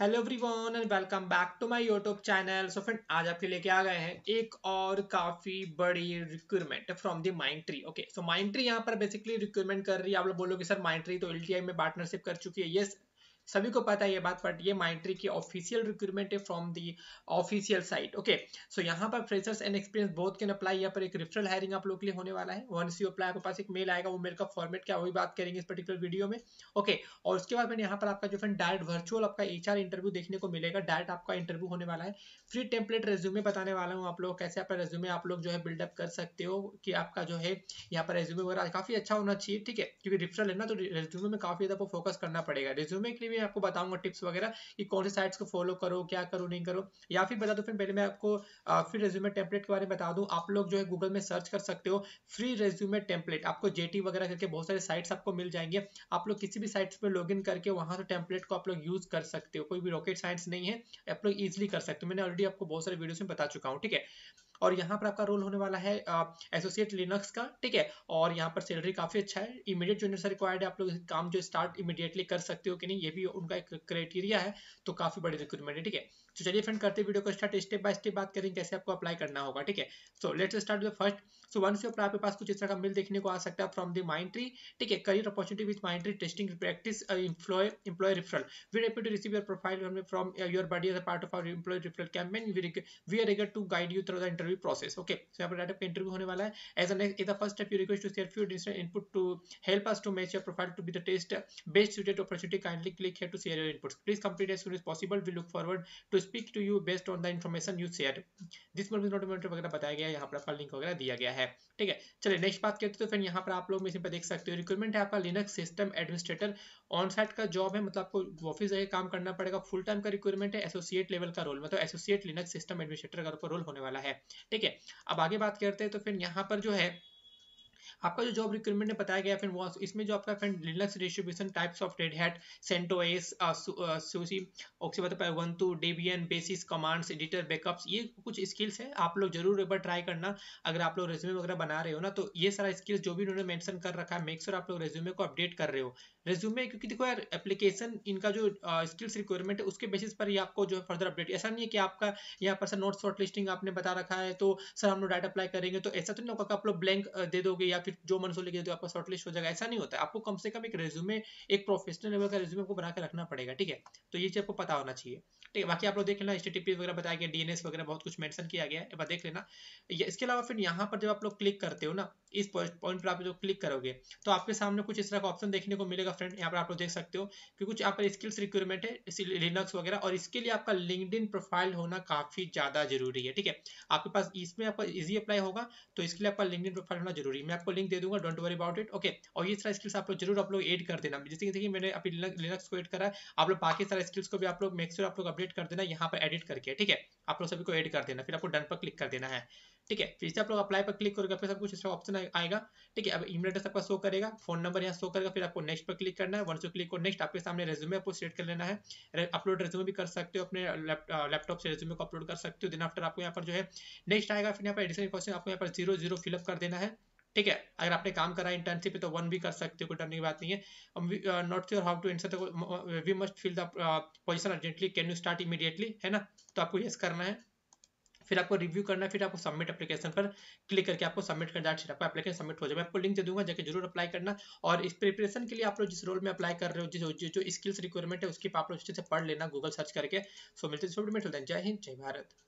hello everyone and welcome back to my YouTube channel so friend आज आपके लेके आ गए हैं एक और काफी बड़ी recruitment from the Mindtree okay so Mindtree यहाँ पर बेसिकली रिक्रूटमेंट कर रही है आप लोग बोलोगे सर माइंड ट्री तो एल में पार्टनरशिप कर चुकी है येस सभी को पता है ये बात बट ये माइंट्री की ऑफिशियल रिक्रूटमेंट है from the official site okay so यहाँ पर freshers and experience both can apply यहाँ पर एक रिफरल हायरिंग आप लोग के लिए होने वाला है वन सी अप्लाई आपके पास एक मेल आएगा वो मेल का फॉर्मेट क्या वही बात करेंगे इस पर्टिकुलर वीडियो में ओके okay, और उसके बाद मैंने यहाँ पर आपका जो फ्रेंड डायरेक्ट वर्चुअल आपका एच इंटरव्यू देखने को मिलेगा डायरेक्ट आपका इंटरव्यू होने वाला है फ्री टेम्पलेट रेज्यूमे बताने वाला हूँ आप लोग कैसे आप रेज्यूमे आप लोग जो है बिल्डअप कर सकते हो कि आपका जो है यहाँ पर रेज्यूमे वगैरह काफी अच्छा होना चाहिए ठीक है क्योंकि रिफरल है ना तो रेज्यूमे में काफी ज्यादा फोकस करना पड़ेगा रेज्यूमे के लिए मैं आपको बताऊंगा टिप्स वगैरह कि कौन से साइट्स को फॉलो करो क्या करो नहीं करो या फिर बता दो फिर पहले मैं आपको फ्री रेज्यूमे टेम्पलेट के बारे में बता दूं आप लोग जो है गूगल में सर्च कर सकते हो फ्री रेज्यूमे टेम्पलेट आपको जेटी वगैरह करके बहुत सारे साइट्स आपको मिल जाएंगे आप लोग किसी भी साइट्स पर लॉग करके वहां से टेम्पलेट को आप लोग यूज कर सकते हो कोई भी रॉकेट साइंस नहीं है आप लोग ईजिली कर सकते हो मैंने ऑलरेडी आपको बहुत सारे वीडियोस में बता चुका हूँ ठीक है और यहाँ पर आपका रोल होने वाला है एसोसिएट लिनक्स का ठीक है और यहाँ पर सैलरी काफी अच्छा है इमीडिएट जूनियर से रिक्वायर्ड है आप लोग काम जो स्टार्ट इमीडिएटली कर सकते हो कि नहीं ये भी उनका एक क्राइटेरिया है तो काफी बड़ी रिक्रूटमेंट है ठीक है तो चलिए फ्रेंड करते वीडियो को स्टार्ट स्टेप बाय स्टेप बात करेंगे कैसे आपको अप्लाई करना होगा ठीक है so let's start with first so one से ऊपर आपके पास कुछ इस तरह का मिल देखने को आ सकता है फ्रॉम द माइंड ट्री ठीक है career opportunity with Mindtree testing practice employ employ referral we happy to receive your profile from your buddy as a part of our employ referral campaign we are रेगर to guide you through the interview interview process okay so यहाँ पर data पे interview होने वाला है as an in the first step you request to share few digital input to help us to match your profile to be the test best suited opportunity kindly click here to share your inputs please complete as soon as possible we look forward to speak to you based on the information you shared this पर notification वगैरह बताया गया है यहाँ पर आपका link वगैरह दिया गया है ठीक है चलिए नेक्स्ट बात करते हैं तो फिर यहाँ पर आप लोग इसी पर देख सकते हो रिक्रूटमेंट है आपका Linux system administrator on site का जॉब है मतलब आपको ऑफिस जाकर काम करना पड़ेगा फुल टाइम का रिक्वायरमेंट है एसोसिएट लेवल का रोल मतलब एसोसिएट लिनक्स सिस्टम एडमिनिस्ट्रेटर का रोल होने वाला है ठीक है अब आगे बात करते हैं तो फिर यहाँ पर जो है आपका जो जॉब रिक्रूटमेंट में बताया गया फ्रेंड वो इसमें जो आपका friend Linux distribution types of Red Hat CentOS SUSE ऑक्सीबा Ubuntu Debian basis commands editor backups ये कुछ स्किल्स है आप लोग जरूर एक बार ट्राई करना अगर आप लोग रेज्यूमे वगैरह बना रहे हो ना तो ये सारा स्किल्स जो भी उन्होंने मैंशन कर रखा है मेक्सर श्योर आप लोग रेज्यूमे को अपडेट कर रहे हो रेज्यूमे क्योंकि देखो यार एप्लीकेशन इनका जो स्किल्स uh, रिक्वायरमेंट है उसके बेसिस पर ही आपको जो है फर्दर अपडेट ऐसा नहीं है कि आपका यहाँ पर सर नोट शॉर्ट लिस्टिंग आपने बता रखा है तो सर हम लोग डाटा अप्लाई करेंगे तो ऐसा तो नहीं होगा कि आप लोग ब्लैंक uh, दे दोगे या या फिर जो मन मनसूर लिखे तो आपका शॉर्टलिस्ट हो जाएगा ऐसा नहीं होता है आपको कम से कम एक रेज्यूमे एक प्रोफेशनल लेवल का रेज्यूमे आपको बना के रखना पड़ेगा ठीक है तो ये चीज़ आपको पता होना चाहिए ठीक है बाकी आप लोग देख लेना एच वगैरह बताया गया डीएनएस वगैरह बहुत कुछ मेंशन किया गया है देख लेना इसके अलावा फिर यहाँ पर जब आप लोग क्लिक करते हो ना इस पॉइंट पर आप जो क्लिक करोगे तो आपके सामने कुछ इस तरह का ऑप्शन देखने को मिलेगा फ्रेंड यहाँ पर आप लोग देख सकते हो कि कुछ यहाँ पर स्किल्स रिक्वायरमेंट है लिनक्स वगैरह और इसके लिए आपका लिंकड प्रोफाइल होना काफ़ी ज़्यादा जरूरी है ठीक है आपके पास इसमें आपका इजी अप्लाई होगा तो इसके लिए आपका लिंकड प्रोफाइल होना जरूरी है मैं आपको आपको लिंक दे दूंगा don't worry about it okay और ये सारा स्किल्स आप लोग जरूर आप लोग एड कर देना जैसे कि देखिए मैंने अभी लिनक्स को एड करा है आप लोग बाकी सारे स्किल्स को भी आप लोग मेक आप लोग अपडेट कर देना यहाँ पर एडिट करके ठीक है आप लोग सभी को एड कर देना फिर आपको डन पर क्लिक कर देना है ठीक है फिर से आप लोग अप्लाई पर क्लिक करोगे फिर सब कुछ इसका ऑप्शन आएगा ठीक है अब ईमेल एड्रेस आपका शो करेगा फोन नंबर यहाँ शो करेगा फिर आपको नेक्स्ट पर क्लिक करना है वन यू क्लिक को नेक्स्ट आपके सामने रेज्यूमे आपको सेट कर लेना है अपलोड रेज्यूमे भी कर सकते हो अपने लैपटॉप से रेज्यूमे को अपलोड कर सकते हो दिन आफ्टर आपको यहाँ पर जो है नेक्स्ट आएगा फिर यहाँ पर एडिशनल क्वेश्चन आपको यहाँ पर जीरो जीरो फिलअप कर देना है ठीक है अगर आपने काम करा इंटर्नशिप तो वन भी कर सकते हो कोई डरने की बात नहीं है not sure how to answer we must fill the position urgently can you start immediately है ना तो आपको यस करना है फिर आपको रिव्यू करना है फिर आपको सबमिट एप्लीकेशन पर क्लिक करके आपको सबमिट करना है आपको एप्लीकेशन सबमिट हो जाए मैं आपको लिंक दे दूंगा जाके जरूर अप्लाई करना और इस प्रिपरेशन के लिए आप लोग जिस रोल में अप्लाई कर रहे हो जिस जो, जो स्किल्स रिक्वायरमेंट है उसकी आप लोग अच्छे से पढ़ लेना गूगल सर्च करके सो मिलते जय हिंद जय भारत